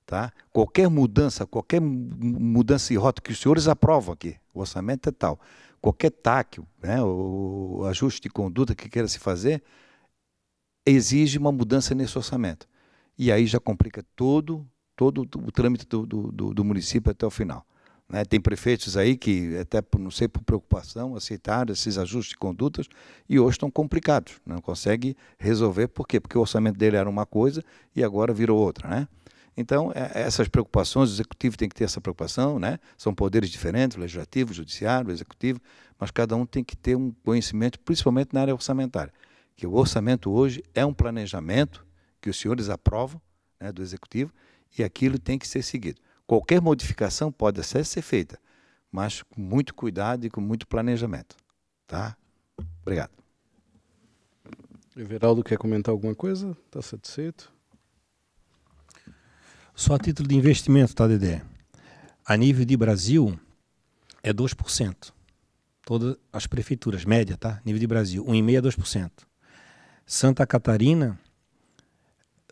Tá? Qualquer mudança, qualquer mudança de rota que os senhores aprovam aqui, o orçamento é tal, qualquer taque, né, o ajuste de conduta que queira se fazer, exige uma mudança nesse orçamento. E aí já complica todo, todo o trâmite do, do, do município até o final. Né? Tem prefeitos aí que, até por, não sei por preocupação, aceitaram esses ajustes de condutas e hoje estão complicados. Né? Não consegue resolver por quê? Porque o orçamento dele era uma coisa e agora virou outra. Né? Então, é, essas preocupações, o executivo tem que ter essa preocupação, né? são poderes diferentes, o legislativo, o judiciário, o executivo, mas cada um tem que ter um conhecimento, principalmente na área orçamentária, que o orçamento hoje é um planejamento que os senhores aprovam né, do executivo e aquilo tem que ser seguido. Qualquer modificação pode até ser feita, mas com muito cuidado e com muito planejamento. Tá? Obrigado. Everaldo quer comentar alguma coisa? Está satisfeito? Só a título de investimento, tá, Dedé? A nível de Brasil, é 2%. Todas as prefeituras, média, tá? Nível de Brasil, 1,5% a 2%. Santa Catarina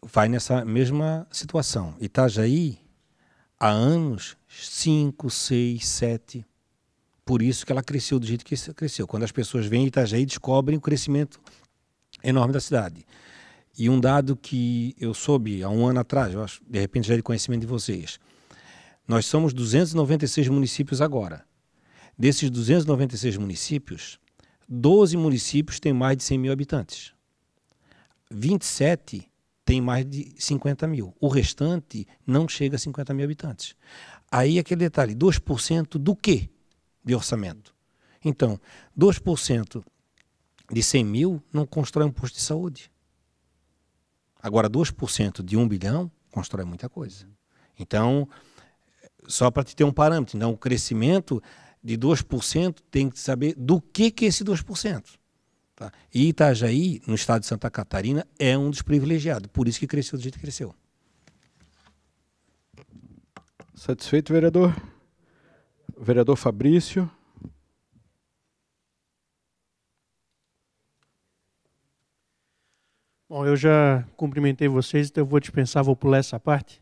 vai nessa mesma situação. Itajaí há anos, 5, 6, 7. Por isso que ela cresceu do jeito que cresceu. Quando as pessoas vêm em Itajaí, descobrem o crescimento enorme da cidade. E um dado que eu soube há um ano atrás, eu acho, de repente já é de conhecimento de vocês. Nós somos 296 municípios agora. Desses 296 municípios, 12 municípios têm mais de 100 mil habitantes. 27 tem mais de 50 mil. O restante não chega a 50 mil habitantes. Aí aquele detalhe, 2% do quê de orçamento? Então, 2% de 100 mil não constrói um posto de saúde. Agora, 2% de 1 bilhão constrói muita coisa. Então, só para te ter um parâmetro, então, o crescimento de 2% tem que saber do que, que é esse 2%. Tá? E Itajaí, no estado de Santa Catarina, é um dos privilegiados, por isso que cresceu do jeito que cresceu. Satisfeito, vereador? Vereador Fabrício. Bom, eu já cumprimentei vocês, então eu vou dispensar, vou pular essa parte.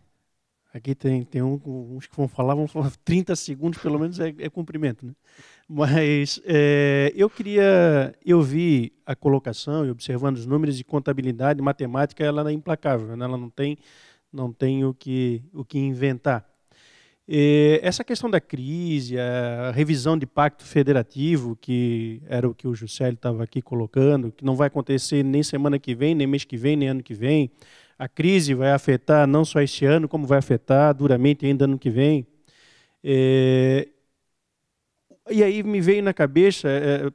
Aqui tem, tem um, uns que vão falar, vão falar 30 segundos, pelo menos é, é cumprimento. Né? Mas é, eu queria, eu vi a colocação e observando os números de contabilidade, matemática, ela é implacável, né? ela não tem, não tem o, que, o que inventar. E essa questão da crise, a revisão de pacto federativo, que era o que o Juscelio estava aqui colocando, que não vai acontecer nem semana que vem, nem mês que vem, nem ano que vem, a crise vai afetar não só este ano, como vai afetar duramente ainda ano que vem. É... E aí me veio na cabeça, é...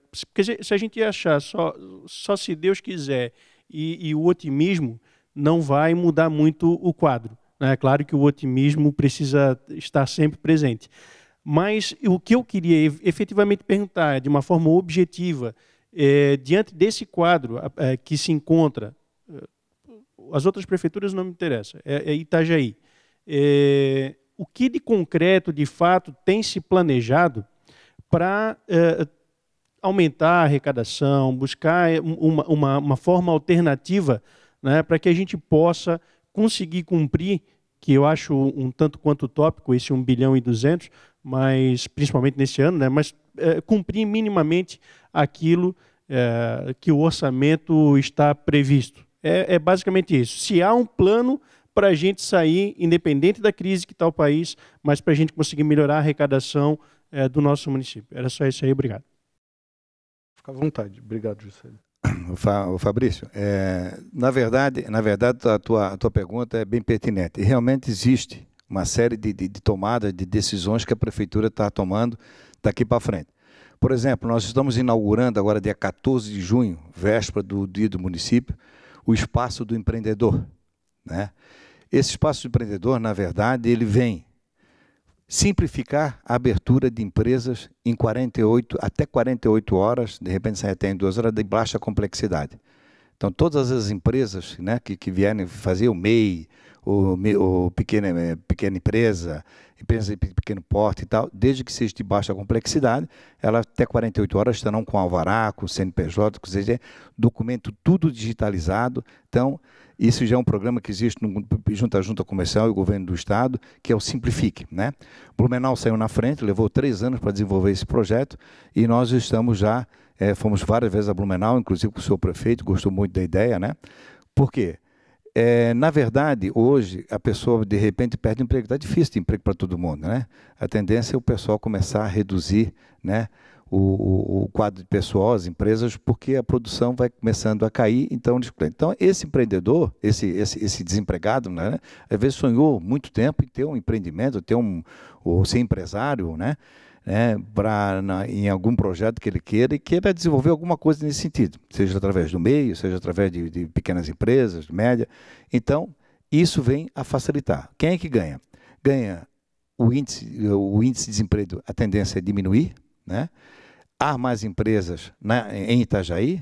se a gente achar só, só se Deus quiser e, e, o otimismo, não vai mudar muito o quadro. Né? É claro que o otimismo precisa estar sempre presente. Mas o que eu queria efetivamente perguntar, de uma forma objetiva, é, diante desse quadro é, que se encontra as outras prefeituras não me interessam, é, é Itajaí. É, o que de concreto, de fato, tem se planejado para é, aumentar a arrecadação, buscar é, uma, uma, uma forma alternativa né, para que a gente possa conseguir cumprir, que eu acho um tanto quanto tópico, esse 1 bilhão e 200, mas principalmente nesse ano, né, mas é, cumprir minimamente aquilo é, que o orçamento está previsto é, é basicamente isso. Se há um plano para a gente sair, independente da crise que está o país, mas para a gente conseguir melhorar a arrecadação é, do nosso município. Era só isso aí, obrigado. Fica à vontade. Obrigado, Juscelino. O, Fabrício, é, na verdade, na verdade a, tua, a tua pergunta é bem pertinente. realmente existe uma série de, de, de tomadas, de decisões que a prefeitura está tomando daqui para frente. Por exemplo, nós estamos inaugurando agora, dia 14 de junho, véspera do dia do município, o espaço do empreendedor. Né? Esse espaço do empreendedor, na verdade, ele vem simplificar a abertura de empresas em 48 até 48 horas, de repente até em duas horas de baixa complexidade. Então todas as empresas né, que, que vierem fazer o MEI, ou, ou pequena, é, pequena empresa, empresa de pequeno porte e tal, desde que seja de baixa complexidade, ela até 48 horas estarão com alvará, com CNPJ, com seja é documento tudo digitalizado. Então, isso já é um programa que existe no, junto à Junta Comercial e o Governo do Estado, que é o Simplifique. Né? Blumenau saiu na frente, levou três anos para desenvolver esse projeto e nós estamos já, é, fomos várias vezes a Blumenau, inclusive com o seu prefeito, gostou muito da ideia, né? Por quê? É, na verdade, hoje, a pessoa de repente perde emprego. Está difícil de emprego para todo mundo, né? A tendência é o pessoal começar a reduzir né, o, o, o quadro de pessoal, as empresas, porque a produção vai começando a cair. Então, então esse empreendedor, esse, esse, esse desempregado, né, às vezes sonhou muito tempo em ter um empreendimento, ter um, ou ser empresário, né? né, pra, na, em algum projeto que ele queira e queira desenvolver alguma coisa nesse sentido, seja através do meio, seja através de, de pequenas empresas, média. Então, isso vem a facilitar. Quem é que ganha? Ganha o índice, o índice de desemprego, a tendência é diminuir, né? há mais empresas na, em Itajaí,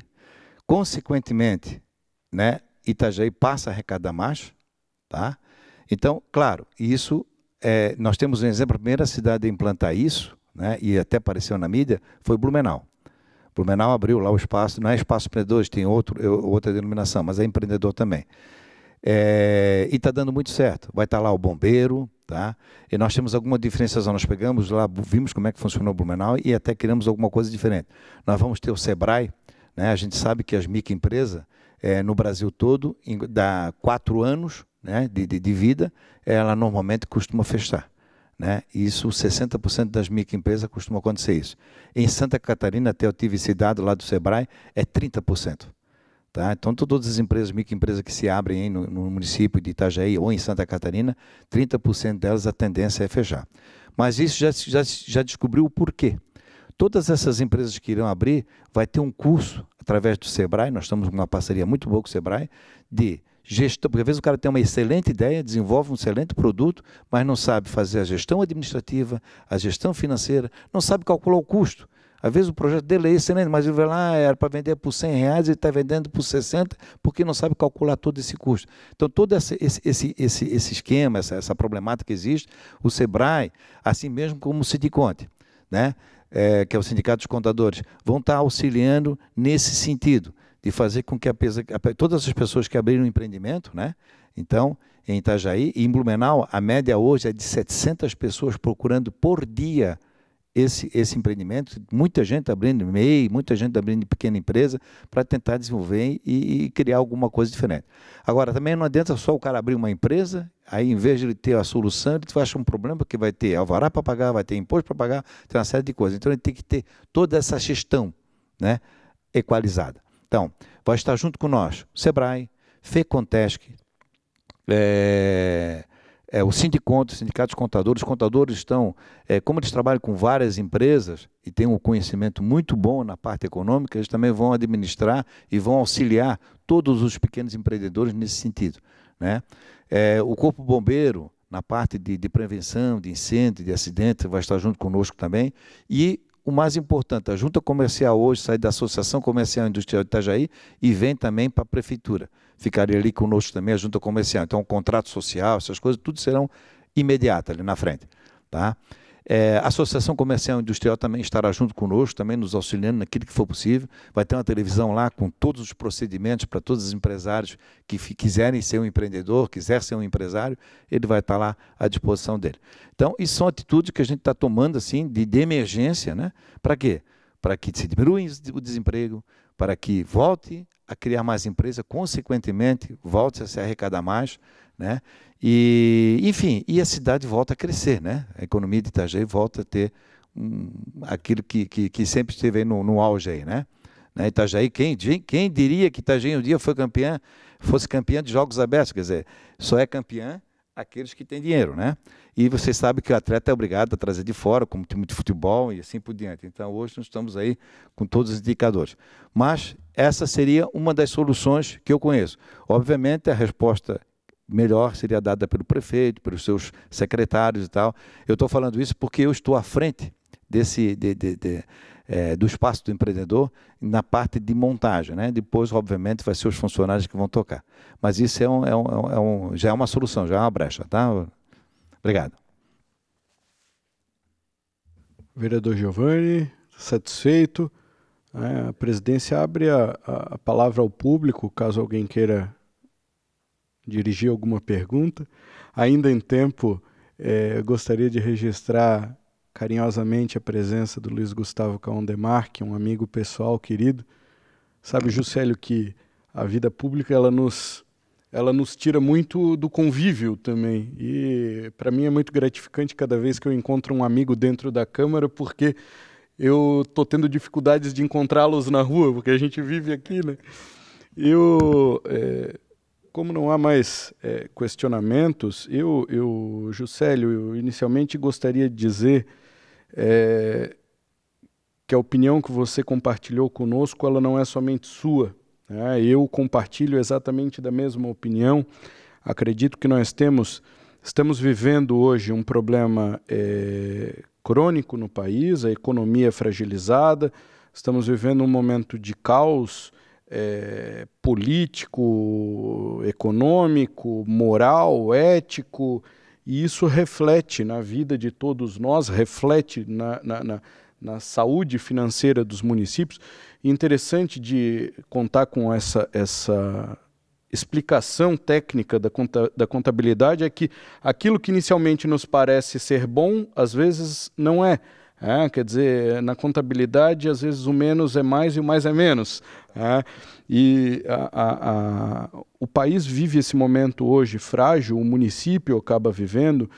consequentemente, né, Itajaí passa a arrecadar mais, tá? Então, claro, isso é, nós temos um exemplo, a primeira cidade a implantar isso, né, e até apareceu na mídia, foi Blumenau. Blumenau abriu lá o espaço, não é espaço empreendedores, tem outro, outra denominação, mas é empreendedor também. É, e está dando muito certo. Vai estar tá lá o bombeiro, tá? E nós temos alguma diferenciação. Nós pegamos lá, vimos como é que funcionou o Blumenau e até criamos alguma coisa diferente. Nós vamos ter o Sebrae, né? A gente sabe que as microempresas é, eh, no Brasil todo, em, dá quatro anos né, de, de, de vida, ela normalmente costuma fechar. Né? Isso, 60% das microempresas costuma acontecer isso. Em Santa Catarina, até eu tive esse dado lá do Sebrae, é 30%. Tá? Então, todas as empresas, microempresas que se abrem no, no, município de Itajaí ou em Santa Catarina, 30% delas a tendência é fechar. Mas isso já, já, já descobriu o porquê. Todas essas empresas que irão abrir, vai ter um curso através do Sebrae, nós estamos com uma parceria muito boa com o Sebrae, de gestão, porque às vezes o cara tem uma excelente ideia, desenvolve um excelente produto, mas não sabe fazer a gestão administrativa, a gestão financeira, não sabe calcular o custo. Às vezes o projeto dele é excelente, mas ele vai lá, ah, era para vender por 100 reais, ele está vendendo por 60, porque não sabe calcular todo esse custo. Então, todo esse, esse, esse, esse esquema, essa, essa problemática que existe, o SEBRAE, assim mesmo como o Sindiconte, né? É, que é o Sindicato dos Contadores, vão estar tá auxiliando nesse sentido de fazer com que a, todas as pessoas que abriram um empreendimento, né? Então, em Itajaí e em Blumenau, a média hoje é de 700 pessoas procurando por dia esse, esse empreendimento. Muita gente abrindo MEI, muita gente abrindo pequena empresa para tentar desenvolver e, e, criar alguma coisa diferente. Agora, também não adianta só o cara abrir uma empresa, aí em vez de ele ter a solução, ele vai achar um problema que vai ter alvará para pagar, vai ter imposto para pagar, tem uma série de coisas. Então, ele tem que ter toda essa gestão né, equalizada. Então, vai estar junto com nós o SEBRAE, FECONTESC, é, é, o Sindiconto, Sindicato dos Contadores. Os contadores estão, é, como eles trabalham com várias empresas e têm um conhecimento muito bom na parte econômica, eles também vão administrar e vão auxiliar todos os pequenos empreendedores nesse sentido. Né? É, o Corpo Bombeiro, na parte de, de, prevenção de incêndio, de acidente, vai estar junto conosco também. E o mais importante, a junta comercial hoje sai da Associação Comercial Industrial de Itajaí e vem também para a prefeitura. Ficaria ali conosco também a junta comercial. Então, o contrato social, essas coisas, tudo serão imediatas ali na frente. Tá? É, a Associação Comercial e Industrial também estará junto conosco, também nos auxiliando naquilo que for possível. Vai ter uma televisão lá com todos os procedimentos para todos os empresários que quiserem ser um empreendedor, quiser ser um empresário, ele vai estar lá à disposição dele. Então, isso são atitudes que a gente está tomando assim de, de emergência, né? Para quê? Para que se diminua o desemprego, para que volte a criar mais empresa, consequentemente, volte a se arrecadar mais, né? E, enfim, e a cidade volta a crescer, né? A economia de Itajaí volta a ter um, aquilo que, que, que, sempre esteve no, no auge aí, né? né? Itajaí, quem, quem diria que Itajaí um dia foi campeã, fosse campeã de jogos abertos? Quer dizer, só é campeã aqueles que têm dinheiro, né? E você sabe que o atleta é obrigado a trazer de fora, como time de futebol e assim por diante. Então hoje nós estamos aí com todos os indicadores. Mas essa seria uma das soluções que eu conheço. Obviamente a resposta melhor seria dada pelo prefeito, pelos seus secretários e tal. Eu estou falando isso porque eu estou à frente desse de, de, de, é, do espaço do empreendedor na parte de montagem, né? Depois, obviamente, vai ser os funcionários que vão tocar. Mas isso é um, é um, é um é já é uma solução, já é uma brecha, tá? Obrigado. Vereador Giovanni, satisfeito. É, a presidência abre a, a palavra ao público, caso alguém queira dirigir alguma pergunta. Ainda em tempo, eh, gostaria de registrar carinhosamente a presença do Luiz Gustavo Caon Demarque, um amigo pessoal querido. Sabe, Juscelio, que a vida pública ela nos ela nos tira muito do convívio também. E para mim é muito gratificante cada vez que eu encontro um amigo dentro da Câmara, porque eu tô tendo dificuldades de encontrá-los na rua, porque a gente vive aqui, né? Eu é, como não há mais é, questionamentos, eu, eu, Juscelio, eu inicialmente gostaria de dizer é, que a opinião que você compartilhou conosco, ela não é somente sua. Né? Eu compartilho exatamente da mesma opinião. Acredito que nós temos, estamos vivendo hoje um problema é, crônico no país, a economia é fragilizada, estamos vivendo um momento de caos é, político, econômico, moral, ético, e isso reflete na vida de todos nós, reflete na, na, na, na saúde financeira dos municípios. Interessante de contar com essa, essa explicação técnica da, conta, da contabilidade é que aquilo que inicialmente nos parece ser bom, às vezes não é. É, quer dizer, na contabilidade, às vezes o menos é mais e o mais é menos. É, e a, a, a, o país vive esse momento hoje frágil, o município acaba vivendo.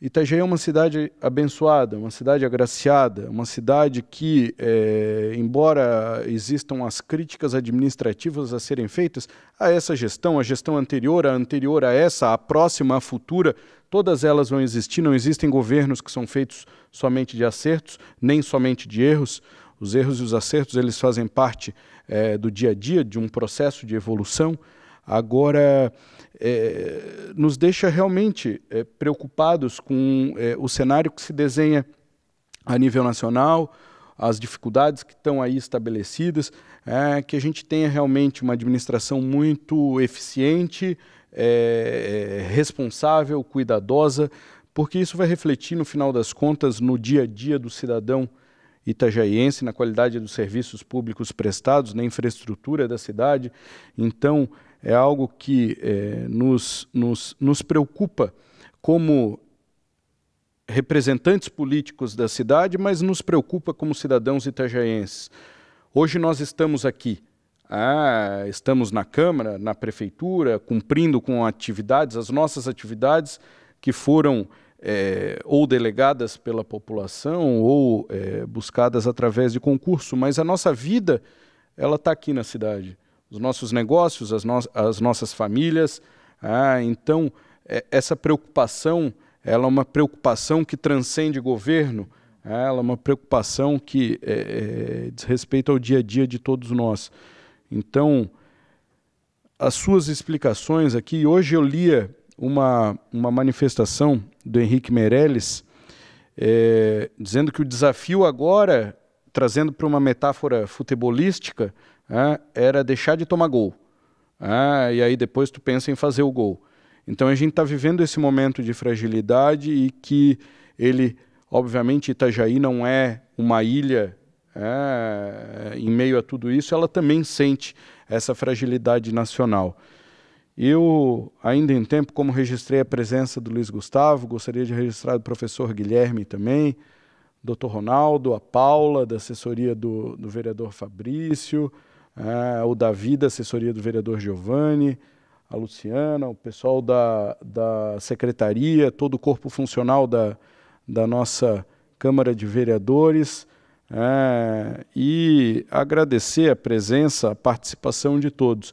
Itajaí é uma cidade abençoada, uma cidade agraciada, uma cidade que, é, embora existam as críticas administrativas a serem feitas a essa gestão, a gestão anterior, a anterior a essa, a próxima, a futura, Todas elas vão existir, não existem governos que são feitos somente de acertos, nem somente de erros. Os erros e os acertos eles fazem parte é, do dia a dia, de um processo de evolução. Agora, é, nos deixa realmente é, preocupados com o cenário que se desenha a nível nacional, as dificuldades que estão aí estabelecidas, que a gente tenha realmente uma administração muito eficiente, é, é, responsável, cuidadosa, porque isso vai refletir, no final das contas, no dia a dia do cidadão itajaiense, na qualidade dos serviços públicos prestados, na infraestrutura da cidade. Então, é algo que é, nos, nos, nos preocupa como representantes políticos da cidade, mas nos preocupa como cidadãos itajaienses. Hoje nós estamos aqui ah, estamos na Câmara, na Prefeitura, cumprindo com atividades, as nossas atividades que foram é, ou delegadas pela população ou é, buscadas através de concurso, mas a nossa vida ela está aqui na cidade, os nossos negócios, as, no as nossas famílias. Ah, então é, essa preocupação ela é uma preocupação que transcende governo, ah, ela é uma preocupação que eh, diz respeito ao dia a dia de todos nós. Então, as suas explicações aqui, hoje eu lia uma, uma manifestação do Henrique Meirelles é, dizendo que o desafio agora, trazendo para uma metáfora futebolística, é, era deixar de tomar gol. É, e aí depois tu pensa em fazer o gol. Então a gente está vivendo esse momento de fragilidade e que ele, obviamente, Itajaí não é uma ilha é, é, em meio a tudo isso, ela também sente essa fragilidade nacional. Eu, ainda em tempo, como registrei a presença do Luiz Gustavo, gostaria de registrar o professor Guilherme também, doutor Ronaldo, a Paula, da assessoria do, do vereador Fabrício, é, o Davi, da assessoria do vereador Giovanni, a Luciana, o pessoal da, da secretaria, todo o corpo funcional da, da nossa Câmara de Vereadores, é, e agradecer a presença, a participação de todos.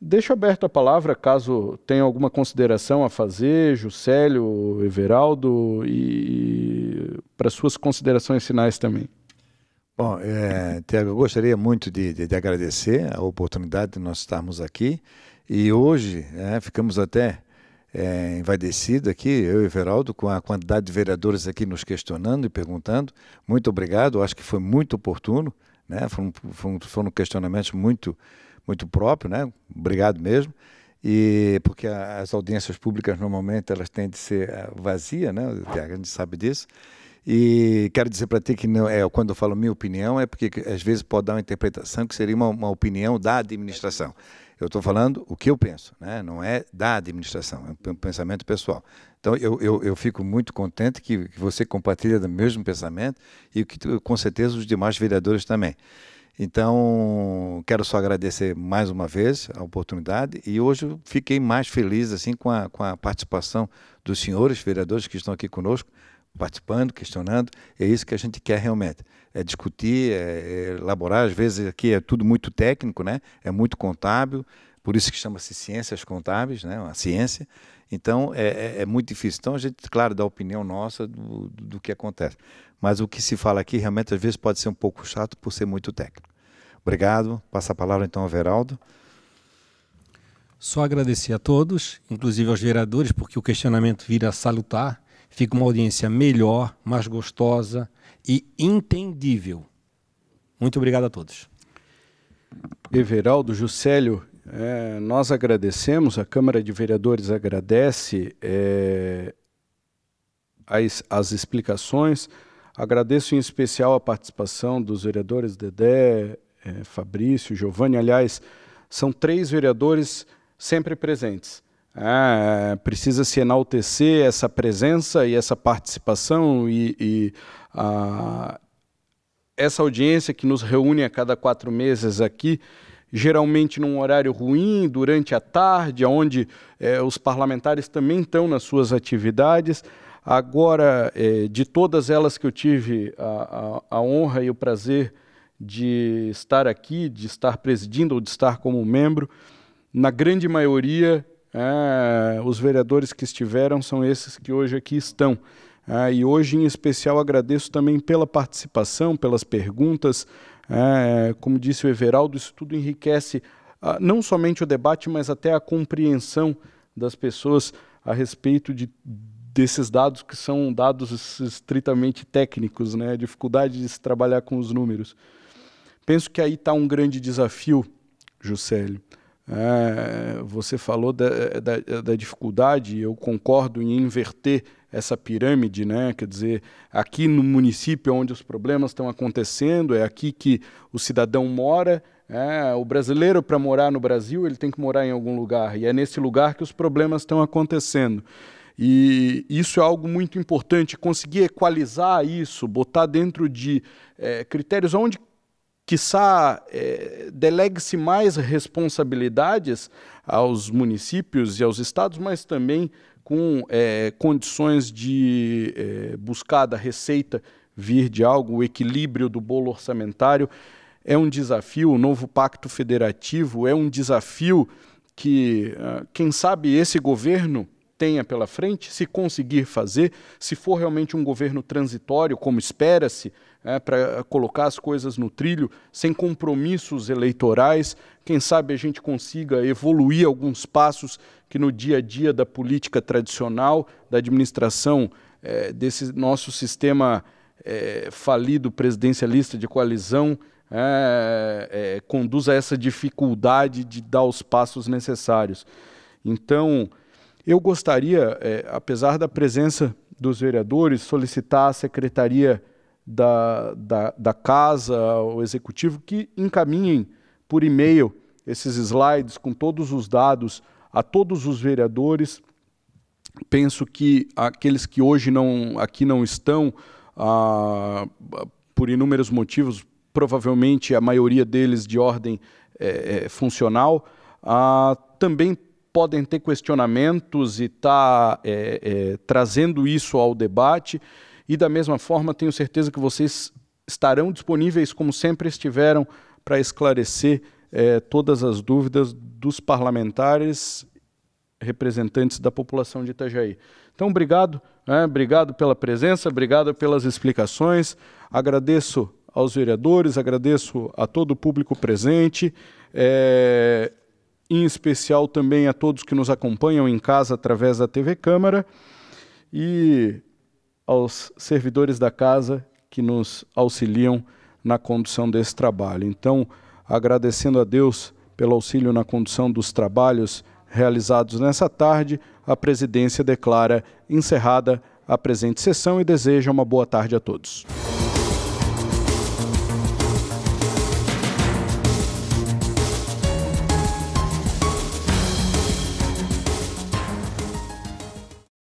Deixo aberta a palavra caso tenha alguma consideração a fazer, Juscelio, Everaldo, e para suas considerações finais também. Bom, é, Tiago, eu gostaria muito de, de, de, agradecer a oportunidade de nós estarmos aqui e hoje é, ficamos até é, envaidecido aqui, eu e Veraldo, com a quantidade de vereadores aqui nos questionando e perguntando. Muito obrigado, acho que foi muito oportuno, né? foram, foram, foram questionamentos muito, muito próprios, né? obrigado mesmo. E porque as audiências públicas normalmente elas têm de ser eh, vazias, né? a gente sabe disso. E quero dizer para ti que não, é, quando eu falo minha opinião é porque às vezes pode dar uma interpretação que seria uma, uma opinião da administração. Eu estou falando o que eu penso, né? não é da administração, é um pensamento pessoal. Então, eu, eu, eu fico muito contente que, que você compartilha do mesmo pensamento e que, com certeza, os demais vereadores também. Então, quero só agradecer mais uma vez a oportunidade e hoje fiquei mais feliz assim com a, com a participação dos senhores vereadores que estão aqui conosco, participando, questionando. É isso que a gente quer realmente é discutir, é, é, elaborar. Às vezes aqui é tudo muito técnico, né? É muito contábil, por isso que chama-se ciências contábeis, né? A ciência. Então é, é, é muito difícil. Então a gente, claro, dá a opinião nossa do, do que acontece. Mas o que se fala aqui realmente às vezes pode ser um pouco chato por ser muito técnico. Obrigado. Passa a palavra então ao Veraldo. Só agradecer a todos, inclusive aos vereadores, porque o questionamento vira salutar. Fica uma audiência melhor, mais gostosa, e entendível. Muito obrigado a todos. Everaldo, Juscelio, é, nós agradecemos, a Câmara de Vereadores agradece é, as, as explicações. Agradeço em especial a participação dos vereadores Dedé, é, Fabrício, Giovanni. Aliás, são três vereadores sempre presentes. Ah, é, precisa se enaltecer essa presença e essa participação e, e ah, essa audiência que nos reúne a cada quatro meses aqui, geralmente num horário ruim, durante a tarde, onde eh, os parlamentares também estão nas suas atividades. Agora, eh, de todas elas que eu tive a, a, a honra e o prazer de estar aqui, de estar presidindo ou de estar como membro, na grande maioria, eh, os vereadores que estiveram são esses que hoje aqui estão. É, e hoje, em especial, agradeço também pela participação, pelas perguntas. É, como disse o Everaldo, isso tudo enriquece ah, não somente o debate, mas até a compreensão das pessoas a respeito de, desses dados que são dados estritamente técnicos, né? A dificuldade de se trabalhar com os números. Penso que aí está um grande desafio, Juscelio. É, você falou da, da, da dificuldade, eu concordo em inverter essa pirâmide, né? Quer dizer, aqui no município é onde os problemas estão acontecendo, é aqui que o cidadão mora. É, o brasileiro, para morar no Brasil, ele tem que morar em algum lugar, e é nesse lugar que os problemas estão acontecendo. E isso é algo muito importante, conseguir equalizar isso, botar dentro de é, critérios onde quiçá é, delegue-se mais responsabilidades aos municípios e aos estados, mas também com é, condições de é, buscar da receita vir de algo, o equilíbrio do bolo orçamentário é um desafio, o novo pacto federativo é um desafio que, ah, quem sabe, esse governo tenha pela frente, se conseguir fazer, se for realmente um governo transitório, como espera-se, é, né, para colocar as coisas no trilho, sem compromissos eleitorais. Quem sabe a gente consiga evoluir alguns passos que no dia a dia da política tradicional, da administração é, desse nosso sistema é, falido presidencialista de coalizão, eh, conduz a essa dificuldade de dar os passos necessários. Então, eu gostaria, apesar da presença dos vereadores, solicitar à Secretaria da, da, da casa, o executivo, que encaminhem por e-mail esses slides com todos os dados a todos os vereadores. Penso que aqueles que hoje não, aqui não estão, ah, por inúmeros motivos, provavelmente a maioria deles de ordem é, é funcional, ah, também podem ter questionamentos e estar tá, é, é, trazendo isso ao debate. E da mesma forma, tenho certeza que vocês estarão disponíveis, como sempre estiveram, para esclarecer eh, todas as dúvidas dos parlamentares representantes da população de Itajaí. Então, obrigado, né? obrigado pela presença, obrigado pelas explicações, agradeço aos vereadores, agradeço a todo o público presente, eh, em especial também a todos que nos acompanham em casa através da TV Câmara. E aos servidores da casa que nos auxiliam na condução desse trabalho. Então, agradecendo a Deus pelo auxílio na condução dos trabalhos realizados nessa tarde, a presidência declara encerrada a presente sessão e deseja uma boa tarde a todos.